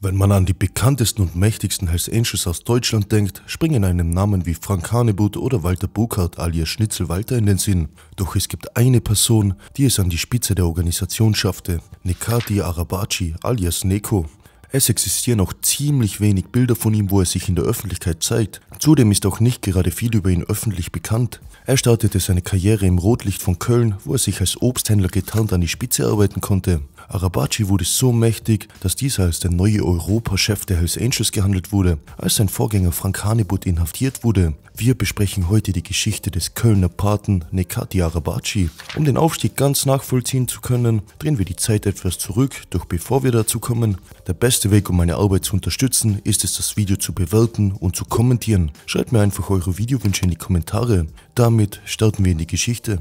Wenn man an die bekanntesten und mächtigsten Hells Angels aus Deutschland denkt, springen einem Namen wie Frank Hanebut oder Walter Burkhardt alias Schnitzel Walter in den Sinn. Doch es gibt eine Person, die es an die Spitze der Organisation schaffte, Nekati Arabaci alias Neko. Es existieren auch ziemlich wenig Bilder von ihm, wo er sich in der Öffentlichkeit zeigt. Zudem ist auch nicht gerade viel über ihn öffentlich bekannt. Er startete seine Karriere im Rotlicht von Köln, wo er sich als Obsthändler getarnt an die Spitze arbeiten konnte. Arabaci wurde so mächtig, dass dieser als der neue europa der Hells Angels gehandelt wurde, als sein Vorgänger Frank Hanebut inhaftiert wurde. Wir besprechen heute die Geschichte des Kölner Paten Nekati Arabaci. Um den Aufstieg ganz nachvollziehen zu können, drehen wir die Zeit etwas zurück, doch bevor wir dazu kommen, der beste Weg, um meine Arbeit zu unterstützen, ist es, das Video zu bewerten und zu kommentieren. Schreibt mir einfach eure Videowünsche in die Kommentare. Damit starten wir in die Geschichte.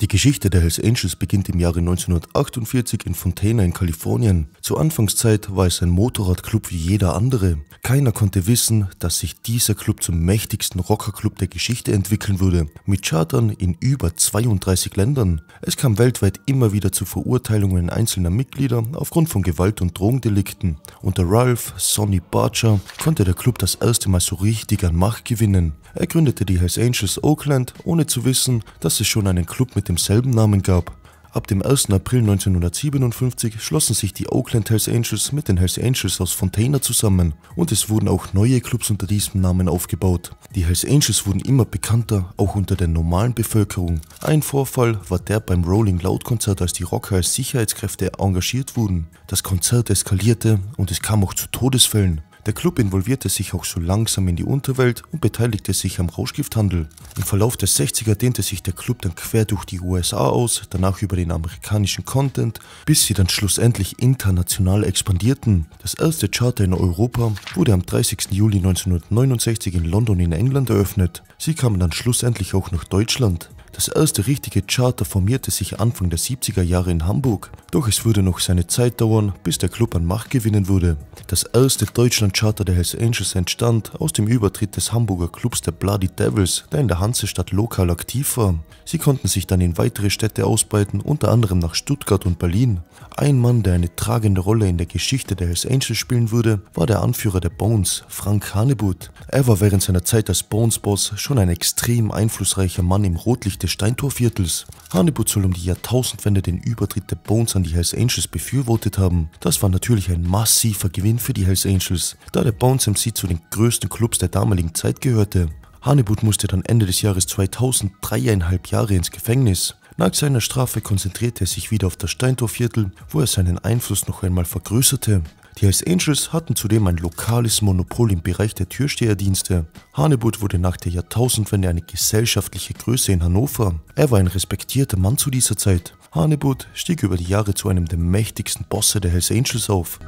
Die Geschichte der Hells Angels beginnt im Jahre 1948 in Fontana in Kalifornien. Zur Anfangszeit war es ein Motorradclub wie jeder andere. Keiner konnte wissen, dass sich dieser Club zum mächtigsten Rockerclub der Geschichte entwickeln würde, mit Chartern in über 32 Ländern. Es kam weltweit immer wieder zu Verurteilungen einzelner Mitglieder aufgrund von Gewalt- und Drogendelikten. Unter Ralph Sonny Barcher konnte der Club das erste Mal so richtig an Macht gewinnen. Er gründete die Hells Angels Oakland, ohne zu wissen, dass es schon einen Club mit demselben Namen gab. Ab dem 1. April 1957 schlossen sich die Oakland Hells Angels mit den Hells Angels aus Fontana zusammen und es wurden auch neue Clubs unter diesem Namen aufgebaut. Die Hells Angels wurden immer bekannter, auch unter der normalen Bevölkerung. Ein Vorfall war der beim Rolling Loud Konzert, als die Rocker als Sicherheitskräfte engagiert wurden. Das Konzert eskalierte und es kam auch zu Todesfällen. Der Club involvierte sich auch so langsam in die Unterwelt und beteiligte sich am Rauschgifthandel. Im Verlauf der 60er dehnte sich der Club dann quer durch die USA aus, danach über den amerikanischen Content, bis sie dann schlussendlich international expandierten. Das erste Charter in Europa wurde am 30. Juli 1969 in London in England eröffnet. Sie kamen dann schlussendlich auch nach Deutschland. Das erste richtige Charter formierte sich Anfang der 70er Jahre in Hamburg, doch es würde noch seine Zeit dauern, bis der Club an Macht gewinnen würde. Das erste Deutschland-Charter der Hells Angels entstand aus dem Übertritt des Hamburger Clubs der Bloody Devils, der in der Hansestadt lokal aktiv war. Sie konnten sich dann in weitere Städte ausbreiten, unter anderem nach Stuttgart und Berlin. Ein Mann, der eine tragende Rolle in der Geschichte der Hells Angels spielen würde, war der Anführer der Bones, Frank Hanebut. Er war während seiner Zeit als Bones-Boss schon ein extrem einflussreicher Mann im Rotlicht des Steintorviertels Hanebut soll um die Jahrtausendwende den Übertritt der Bones an die Hells Angels befürwortet haben. Das war natürlich ein massiver Gewinn für die Hells Angels, da der Bones MC zu den größten Clubs der damaligen Zeit gehörte. Hanebut musste dann Ende des Jahres 2000 dreieinhalb Jahre ins Gefängnis. Nach seiner Strafe konzentrierte er sich wieder auf das Steintorviertel, wo er seinen Einfluss noch einmal vergrößerte. Die Hells Angels hatten zudem ein lokales Monopol im Bereich der Türsteherdienste. Hanebut wurde nach der Jahrtausendwende eine gesellschaftliche Größe in Hannover. Er war ein respektierter Mann zu dieser Zeit. Hanebut stieg über die Jahre zu einem der mächtigsten Bosse der Hells Angels auf.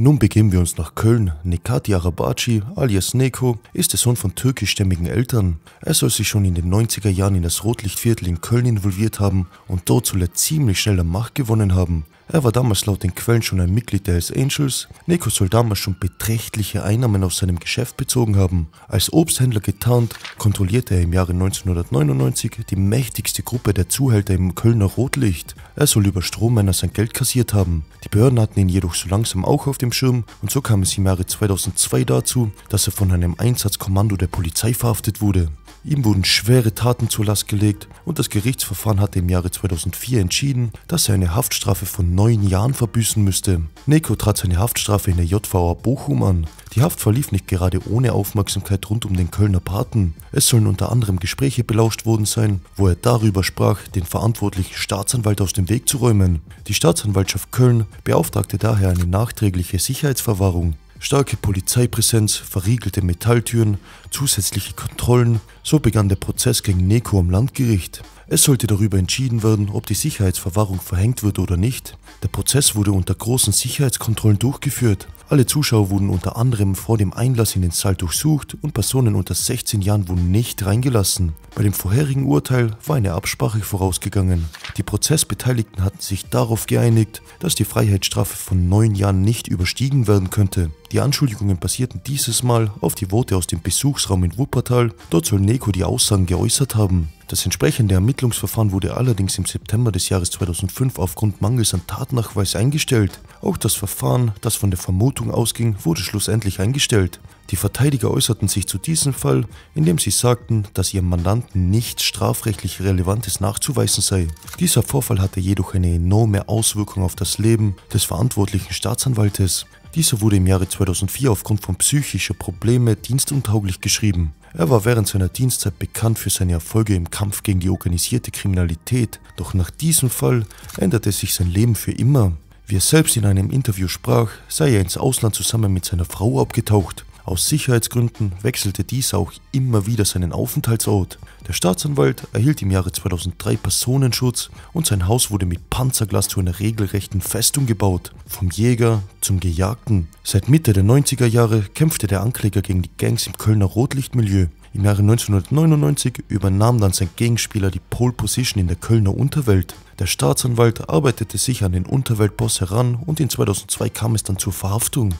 Nun begeben wir uns nach Köln. Nekati Arabaci, alias Neko, ist der Sohn von türkischstämmigen Eltern. Er soll sich schon in den 90er Jahren in das Rotlichtviertel in Köln involviert haben und dort zuletzt ziemlich schnell an Macht gewonnen haben. Er war damals laut den Quellen schon ein Mitglied der Hells Angels. Nico soll damals schon beträchtliche Einnahmen aus seinem Geschäft bezogen haben. Als Obsthändler getarnt, kontrollierte er im Jahre 1999 die mächtigste Gruppe der Zuhälter im Kölner Rotlicht. Er soll über Strohmänner sein Geld kassiert haben. Die Behörden hatten ihn jedoch so langsam auch auf dem Schirm und so kam es im Jahre 2002 dazu, dass er von einem Einsatzkommando der Polizei verhaftet wurde. Ihm wurden schwere Taten zur Last gelegt und das Gerichtsverfahren hatte im Jahre 2004 entschieden, dass er eine Haftstrafe von neun Jahren verbüßen müsste. Neko trat seine Haftstrafe in der JVA Bochum an. Die Haft verlief nicht gerade ohne Aufmerksamkeit rund um den Kölner Paten. Es sollen unter anderem Gespräche belauscht worden sein, wo er darüber sprach, den verantwortlichen Staatsanwalt aus dem Weg zu räumen. Die Staatsanwaltschaft Köln beauftragte daher eine nachträgliche Sicherheitsverwahrung. Starke Polizeipräsenz, verriegelte Metalltüren, zusätzliche Kontrollen, so begann der Prozess gegen Neko am Landgericht. Es sollte darüber entschieden werden, ob die Sicherheitsverwahrung verhängt wird oder nicht. Der Prozess wurde unter großen Sicherheitskontrollen durchgeführt. Alle Zuschauer wurden unter anderem vor dem Einlass in den Saal durchsucht und Personen unter 16 Jahren wurden nicht reingelassen. Bei dem vorherigen Urteil war eine Absprache vorausgegangen. Die Prozessbeteiligten hatten sich darauf geeinigt, dass die Freiheitsstrafe von 9 Jahren nicht überstiegen werden könnte. Die Anschuldigungen basierten dieses Mal auf die Worte aus dem Besuchsraum in Wuppertal. Dort soll Neko die Aussagen geäußert haben. Das entsprechende Ermittlungsverfahren wurde allerdings im September des Jahres 2005 aufgrund mangels an Tatnachweis eingestellt. Auch das Verfahren, das von der Vermutung ausging, wurde schlussendlich eingestellt. Die Verteidiger äußerten sich zu diesem Fall, indem sie sagten, dass ihrem Mandanten nichts strafrechtlich Relevantes nachzuweisen sei. Dieser Vorfall hatte jedoch eine enorme Auswirkung auf das Leben des verantwortlichen Staatsanwaltes. Dieser wurde im Jahre 2004 aufgrund von psychischer Probleme dienstuntauglich geschrieben. Er war während seiner Dienstzeit bekannt für seine Erfolge im Kampf gegen die organisierte Kriminalität, doch nach diesem Fall änderte sich sein Leben für immer. Wie er selbst in einem Interview sprach, sei er ins Ausland zusammen mit seiner Frau abgetaucht. Aus Sicherheitsgründen wechselte dieser auch immer wieder seinen Aufenthaltsort. Der Staatsanwalt erhielt im Jahre 2003 Personenschutz und sein Haus wurde mit Panzerglas zu einer regelrechten Festung gebaut, vom Jäger zum Gejagten. Seit Mitte der 90er Jahre kämpfte der Ankläger gegen die Gangs im Kölner Rotlichtmilieu. Im Jahre 1999 übernahm dann sein Gegenspieler die Pole Position in der Kölner Unterwelt. Der Staatsanwalt arbeitete sich an den Unterweltboss heran und in 2002 kam es dann zur Verhaftung.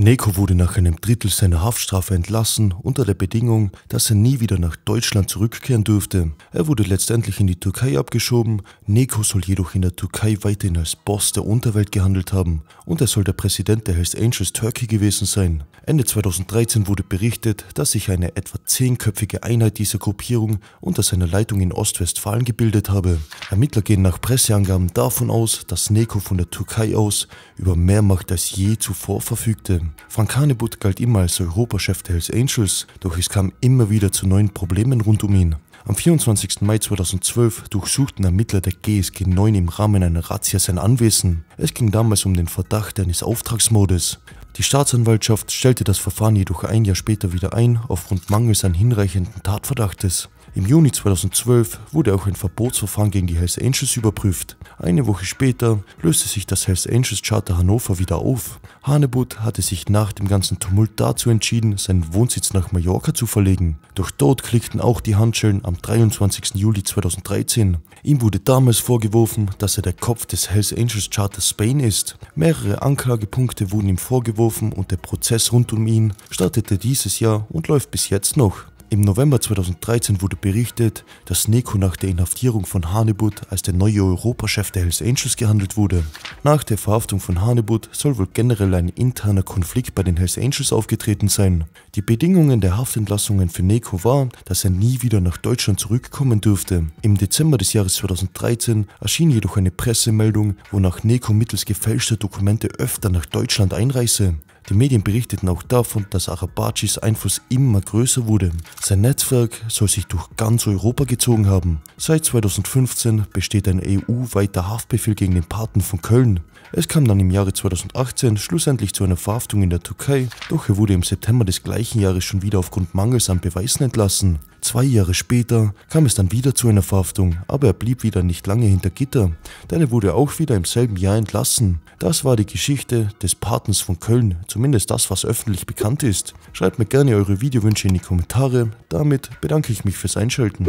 Neko wurde nach einem Drittel seiner Haftstrafe entlassen unter der Bedingung, dass er nie wieder nach Deutschland zurückkehren dürfte. Er wurde letztendlich in die Türkei abgeschoben, Neko soll jedoch in der Türkei weiterhin als Boss der Unterwelt gehandelt haben und er soll der Präsident der Hells Angels Turkey gewesen sein. Ende 2013 wurde berichtet, dass sich eine etwa zehnköpfige Einheit dieser Gruppierung unter seiner Leitung in Ostwestfalen gebildet habe. Ermittler gehen nach Presseangaben davon aus, dass Neko von der Türkei aus über mehr Macht als je zuvor verfügte. Frank Hanebut galt immer als Europachef der Hells Angels, doch es kam immer wieder zu neuen Problemen rund um ihn. Am 24. Mai 2012 durchsuchten Ermittler der GSG 9 im Rahmen einer Razzia sein Anwesen. Es ging damals um den Verdacht eines Auftragsmordes. Die Staatsanwaltschaft stellte das Verfahren jedoch ein Jahr später wieder ein, aufgrund mangels an hinreichenden Tatverdachtes. Im Juni 2012 wurde auch ein Verbotsverfahren gegen die Hells Angels überprüft. Eine Woche später löste sich das Hells Angels Charter Hannover wieder auf. Hanebut hatte sich nach dem ganzen Tumult dazu entschieden, seinen Wohnsitz nach Mallorca zu verlegen. Doch dort klickten auch die Handschellen am 23. Juli 2013. Ihm wurde damals vorgeworfen, dass er der Kopf des Hells Angels Charter Spain ist. Mehrere Anklagepunkte wurden ihm vorgeworfen und der Prozess rund um ihn startete dieses Jahr und läuft bis jetzt noch. Im November 2013 wurde berichtet, dass Neko nach der Inhaftierung von Hanebut als der neue Europachef der Hells Angels gehandelt wurde. Nach der Verhaftung von Hanebut soll wohl generell ein interner Konflikt bei den Hells Angels aufgetreten sein. Die Bedingungen der Haftentlassungen für Neko war, dass er nie wieder nach Deutschland zurückkommen dürfte. Im Dezember des Jahres 2013 erschien jedoch eine Pressemeldung, wonach Neko mittels gefälschter Dokumente öfter nach Deutschland einreise. Die Medien berichteten auch davon, dass Arabacis Einfluss immer größer wurde. Sein Netzwerk soll sich durch ganz Europa gezogen haben. Seit 2015 besteht ein EU-weiter Haftbefehl gegen den Paten von Köln. Es kam dann im Jahre 2018 schlussendlich zu einer Verhaftung in der Türkei, doch er wurde im September des gleichen Jahres schon wieder aufgrund Mangels an Beweisen entlassen. Zwei Jahre später kam es dann wieder zu einer Verhaftung, aber er blieb wieder nicht lange hinter Gitter, denn er wurde auch wieder im selben Jahr entlassen. Das war die Geschichte des Patens von Köln, zumindest das, was öffentlich bekannt ist. Schreibt mir gerne eure Videowünsche in die Kommentare, damit bedanke ich mich fürs Einschalten.